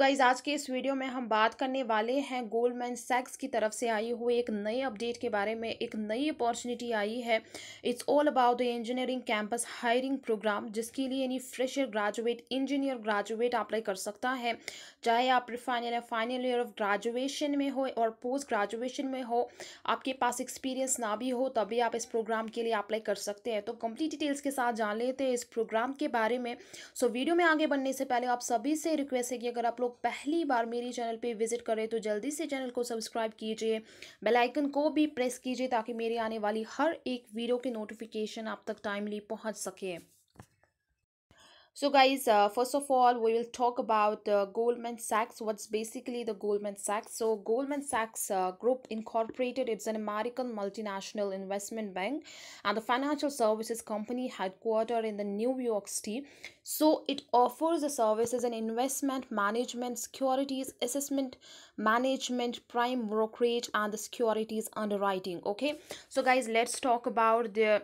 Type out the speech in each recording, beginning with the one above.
Guys आज के इस वीडियो में हम बात करने वाले हैं गोल्डमैन सैक्स की तरफ से आई हुई एक नए अपडेट के बारे में एक नई अपॉर्चुनिटी आई है it's all about the engineering campus hiring program जिसके लिए यानी fresher graduate engineer graduate apply कर सकता है चाहे आप final final year of graduation में हो और पोस्ट ग्रेजुएशन में हो आपके पास एक्सपीरियंस ना भी हो तभी आप इस प्रोग्राम के लिए अप्लाई कर सकते हैं तो कंप्लीट डिटेल्स के साथ जान लेते हैं इस प्रोग्राम के बारे में सो so, वीडियो में आगे बढ़ने से पहले आप सभी से रिक्वेस्ट है कि अगर आप लोग पहली बार मेरी चैनल पर विजिट करें तो जल्दी से चैनल को सब्सक्राइब कीजिए बेलाइकन को भी प्रेस कीजिए ताकि मेरी आने वाली हर एक वीडियो की नोटिफिकेशन आप तक टाइमली पहुँच सके so guys uh, first of all we will talk about uh, goldman sachs what's basically the goldman sachs so goldman sachs uh, group incorporated it's an american multinational investment bank and the financial services company headquartered in the new york city so it offers the services in investment management securities assessment management prime brokerage and the securities underwriting okay so guys let's talk about the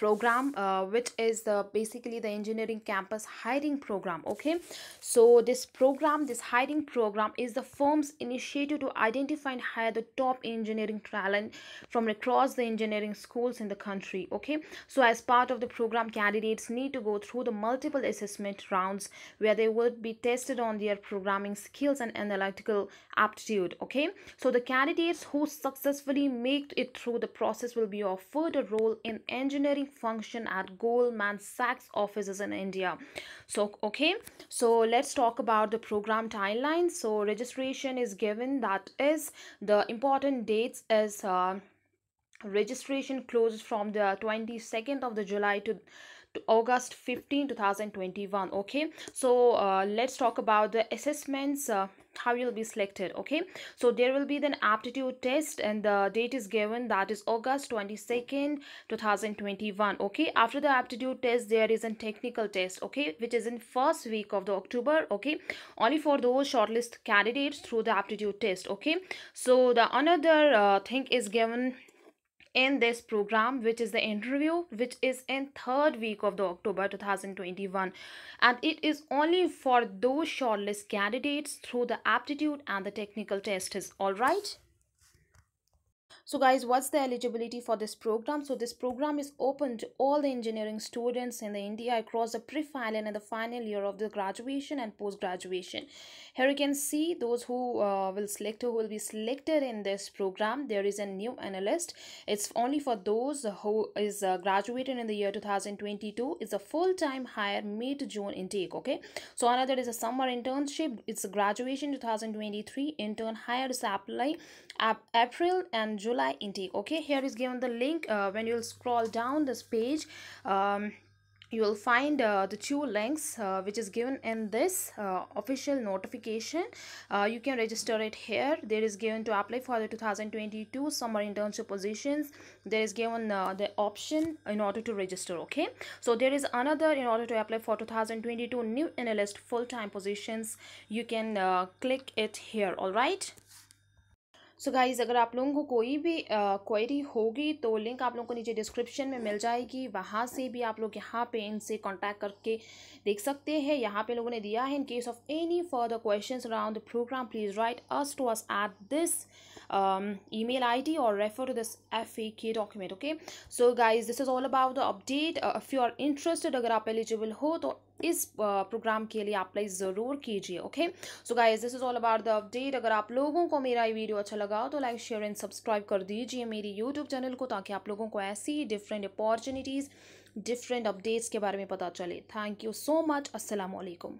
program uh, which is the basically the engineering campus hiring program okay so this program this hiring program is the firm's initiative to identify and hire the top engineering talent from across the engineering schools in the country okay so as part of the program candidates need to go through the multiple assessment rounds where they will be tested on their programming skills and analytical aptitude okay so the candidates who successfully make it through the process will be offered a role in engineering function at Goldman Sachs offices in India. So, okay, so let's talk about the program timeline. So, registration is given, that is, the important dates is uh, registration closes from the 22nd of the July to August 15, 2021. Okay, so uh, let's talk about the assessments. Uh, how you'll be selected okay so there will be then aptitude test and the date is given that is august 22nd 2021 okay after the aptitude test there is a technical test okay which is in first week of the october okay only for those shortlist candidates through the aptitude test okay so the another uh, thing is given in this program which is the interview which is in third week of the October 2021 and it is only for those shortlist candidates through the aptitude and the technical test is all right so guys what's the eligibility for this program so this program is open to all the engineering students in the india across the pre-final and the final year of the graduation and post-graduation here you can see those who uh, will select who will be selected in this program there is a new analyst it's only for those who is uh, graduated in the year 2022 it's a full-time hire mid-june intake okay so another is a summer internship it's graduation 2023 intern hires apply april and july okay here is given the link uh, when you'll scroll down this page um, you will find uh, the two links uh, which is given in this uh, official notification uh, you can register it here there is given to apply for the 2022 summer internship positions there is given uh, the option in order to register okay so there is another in order to apply for 2022 new analyst full-time positions you can uh, click it here all right so so guys अगर आप लोगों को कोई भी query होगी तो link आप लोगों को नीचे डिस्क्रिप्शन में मिल जाएगी वहाँ से भी आप लोग यहाँ पे इनसे कांटेक्ट करके देख सकते हैं यहाँ पे लोगों ने दिया है in case of any further questions around the program please write us to us at this email I D और refer to this F A Q document okay so guys this is all about the update if you are interested अगर आप eligible हो तो इस programme के लिए apply ज़रूर कीजिए okay so guys this is all about the update अगर आप लोगों को मेरा ये वीडियो अच्छा लगा तो लाइक शेयर एंड सब्सक्राइब कर दीजिए मेरी यूट्यूब चैनल को ताकि आप लोगों को ऐसी ही डिफरेंट अपॉर्चुनिटीज़ डिफरेंट अपडेट्स के बारे में पता चले थैंक यू सो मच असलकुम